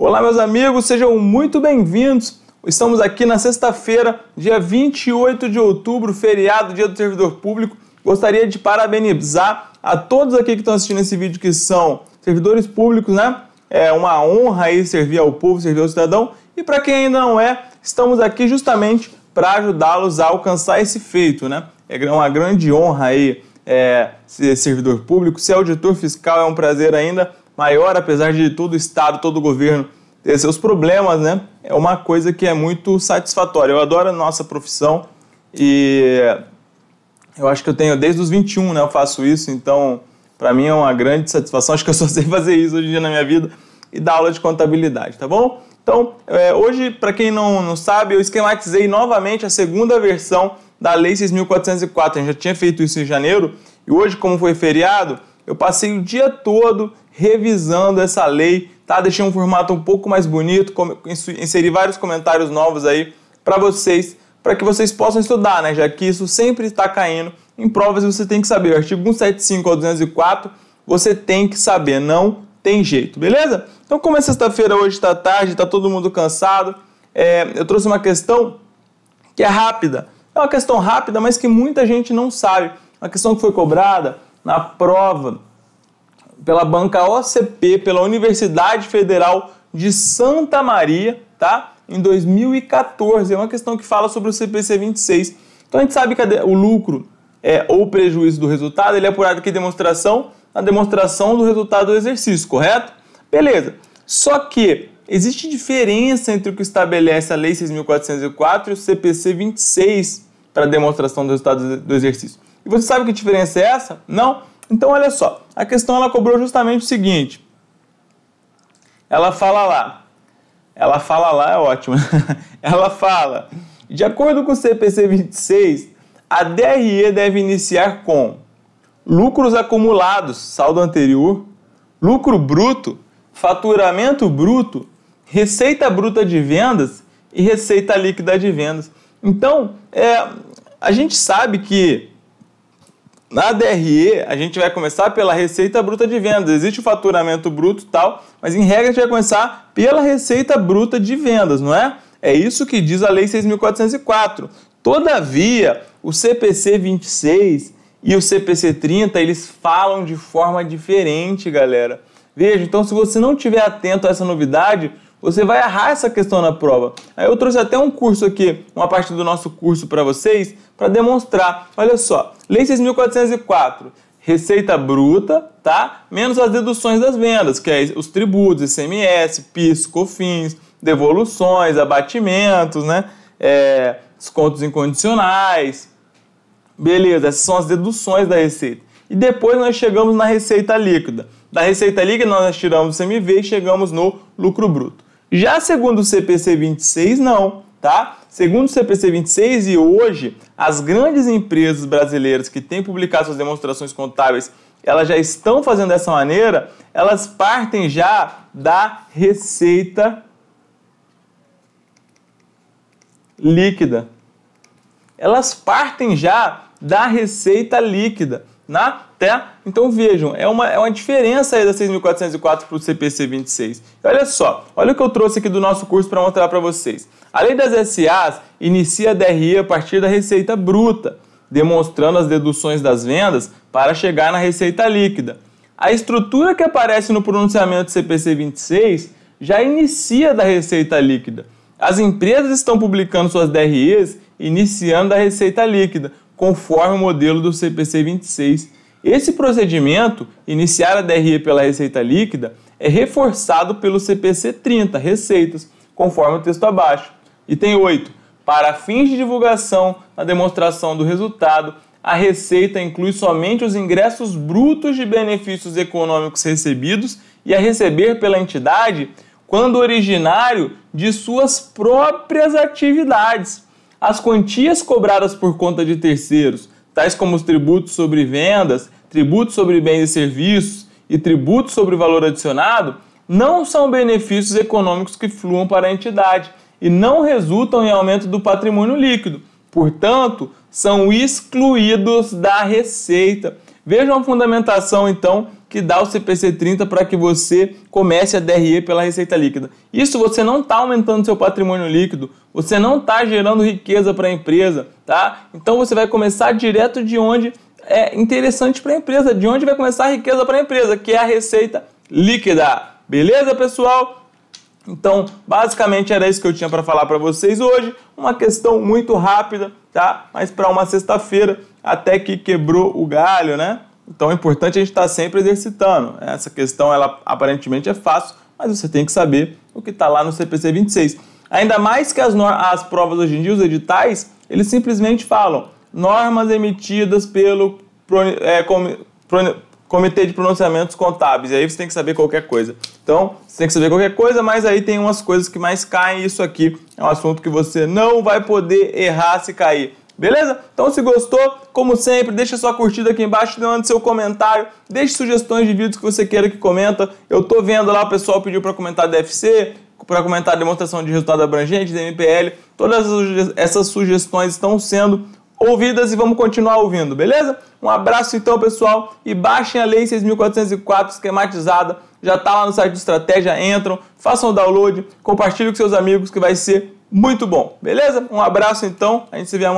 Olá, meus amigos, sejam muito bem-vindos. Estamos aqui na sexta-feira, dia 28 de outubro, feriado, dia do servidor público. Gostaria de parabenizar a todos aqui que estão assistindo esse vídeo, que são servidores públicos, né? É uma honra aí servir ao povo, servir ao cidadão. E para quem ainda não é, estamos aqui justamente para ajudá-los a alcançar esse feito, né? É uma grande honra aí é, ser servidor público, ser auditor fiscal é um prazer ainda maior, apesar de todo o Estado, todo o governo ter seus problemas, né? É uma coisa que é muito satisfatória. Eu adoro a nossa profissão e eu acho que eu tenho desde os 21, né? Eu faço isso, então para mim é uma grande satisfação. Acho que eu só sei fazer isso hoje em dia na minha vida e dar aula de contabilidade, tá bom? Então, é, hoje, para quem não, não sabe, eu esquematizei novamente a segunda versão da Lei 6.404. A gente já tinha feito isso em janeiro e hoje, como foi feriado, eu passei o dia todo revisando essa lei, tá? Deixei um formato um pouco mais bonito, inseri vários comentários novos aí para vocês, para que vocês possam estudar, né? Já que isso sempre está caindo em provas e você tem que saber. O artigo 175 ao 204 você tem que saber, não tem jeito, beleza? Então, como é sexta-feira, hoje está tarde, está todo mundo cansado, é, eu trouxe uma questão que é rápida. É uma questão rápida, mas que muita gente não sabe. Uma questão que foi cobrada na prova pela banca OCP, pela Universidade Federal de Santa Maria, tá? Em 2014, é uma questão que fala sobre o CPC 26. Então a gente sabe que o lucro é, ou prejuízo do resultado, ele é apurado em demonstração, na demonstração do resultado do exercício, correto? Beleza. Só que existe diferença entre o que estabelece a Lei 6.404 e o CPC 26 para demonstração do resultado do exercício. E você sabe que diferença é essa? Não. Então, olha só, a questão ela cobrou justamente o seguinte. Ela fala lá, ela fala lá, é ótimo. ela fala, de acordo com o CPC 26, a DRE deve iniciar com lucros acumulados, saldo anterior, lucro bruto, faturamento bruto, receita bruta de vendas e receita líquida de vendas. Então, é, a gente sabe que na DRE, a gente vai começar pela receita bruta de vendas. Existe o faturamento bruto e tal, mas em regra a gente vai começar pela receita bruta de vendas, não é? É isso que diz a Lei 6.404. Todavia, o CPC 26 e o CPC 30, eles falam de forma diferente, galera. Veja, então se você não estiver atento a essa novidade, você vai errar essa questão na prova. Aí eu trouxe até um curso aqui, uma parte do nosso curso para vocês, para demonstrar. Olha só, Lei 6.404, receita bruta, tá? Menos as deduções das vendas, que é os tributos, ICMS, PIS, COFINS, devoluções, abatimentos, né? É, descontos incondicionais. Beleza, essas são as deduções da receita. E depois nós chegamos na receita líquida. Da receita líquida nós tiramos o CMV e chegamos no lucro bruto. Já segundo o CPC 26, não, tá? Segundo o CPC 26 e hoje, as grandes empresas brasileiras que têm publicado suas demonstrações contábeis, elas já estão fazendo dessa maneira, elas partem já da receita líquida. Elas partem já da receita líquida na Terra. Então vejam, é uma, é uma diferença aí da 6.404 para o CPC 26. E olha só, olha o que eu trouxe aqui do nosso curso para mostrar para vocês. A lei das SAs inicia a DRI a partir da receita bruta, demonstrando as deduções das vendas para chegar na receita líquida. A estrutura que aparece no pronunciamento do CPC 26 já inicia da receita líquida. As empresas estão publicando suas DREs iniciando da receita líquida, conforme o modelo do CPC 26. Esse procedimento, iniciar a DRE pela receita líquida, é reforçado pelo CPC 30, receitas, conforme o texto abaixo. Item 8. Para fins de divulgação na demonstração do resultado, a receita inclui somente os ingressos brutos de benefícios econômicos recebidos e a receber pela entidade quando originário de suas próprias atividades as quantias cobradas por conta de terceiros, tais como os tributos sobre vendas, tributos sobre bens e serviços e tributos sobre valor adicionado, não são benefícios econômicos que fluam para a entidade e não resultam em aumento do patrimônio líquido. Portanto, são excluídos da receita. Vejam a fundamentação então que dá o CPC 30 para que você comece a DRE pela receita líquida. Isso você não está aumentando seu patrimônio líquido, você não está gerando riqueza para a empresa, tá? Então você vai começar direto de onde é interessante para a empresa, de onde vai começar a riqueza para a empresa, que é a receita líquida. Beleza, pessoal? Então, basicamente era isso que eu tinha para falar para vocês hoje. Uma questão muito rápida, tá? Mas para uma sexta-feira, até que quebrou o galho, né? Então é importante a gente estar tá sempre exercitando. Essa questão, ela aparentemente é fácil, mas você tem que saber o que está lá no CPC 26. Ainda mais que as, as provas hoje em dia, os editais, eles simplesmente falam normas emitidas pelo é, com, pro, Comitê de Pronunciamentos Contábeis. E aí você tem que saber qualquer coisa. Então, você tem que saber qualquer coisa, mas aí tem umas coisas que mais caem. Isso aqui é um assunto que você não vai poder errar se cair. Beleza? Então se gostou, como sempre, deixa sua curtida aqui embaixo, deixa seu comentário, deixe sugestões de vídeos que você queira que comenta. Eu tô vendo lá, o pessoal pediu para comentar DFC, para comentar demonstração de resultado abrangente, DMPL. Todas essas sugestões estão sendo ouvidas e vamos continuar ouvindo, beleza? Um abraço então, pessoal, e baixem a Lei 6.404 esquematizada, já está lá no site do Estratégia, entram, façam o download, compartilhem com seus amigos que vai ser muito bom, beleza? Um abraço então, a gente se vê amanhã.